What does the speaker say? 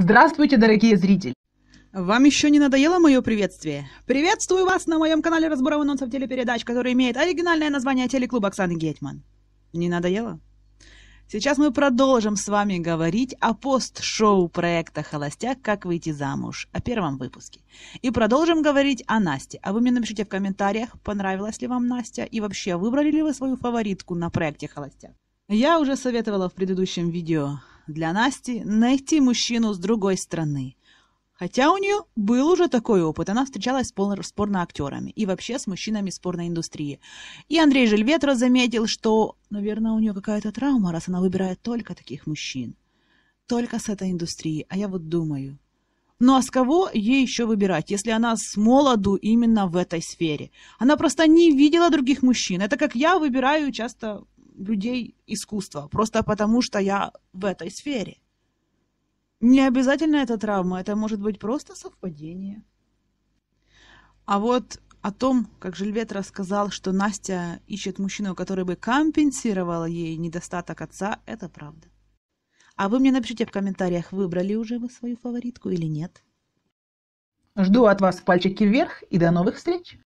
Здравствуйте, дорогие зрители! Вам еще не надоело мое приветствие? Приветствую вас на моем канале разбора анонсов телепередач, который имеет оригинальное название «Телеклуб Оксаны Гетман». Не надоело? Сейчас мы продолжим с вами говорить о пост-шоу проекта «Холостяк. Как выйти замуж» о первом выпуске. И продолжим говорить о Насте. А вы мне напишите в комментариях, понравилась ли вам Настя и вообще выбрали ли вы свою фаворитку на проекте «Холостяк». Я уже советовала в предыдущем видео для Насти найти мужчину с другой страны. Хотя у нее был уже такой опыт. Она встречалась с порноактерами и вообще с мужчинами из порноиндустрии. И Андрей Жильветро заметил, что, наверное, у нее какая-то травма, раз она выбирает только таких мужчин. Только с этой индустрии. А я вот думаю. Ну а с кого ей еще выбирать, если она с молоду именно в этой сфере? Она просто не видела других мужчин. Это как я выбираю часто людей искусства, просто потому что я в этой сфере. Не обязательно это травма, это может быть просто совпадение. А вот о том, как Жильвет рассказал, что Настя ищет мужчину, который бы компенсировал ей недостаток отца, это правда. А вы мне напишите в комментариях, выбрали уже вы свою фаворитку или нет. Жду от вас пальчики вверх и до новых встреч!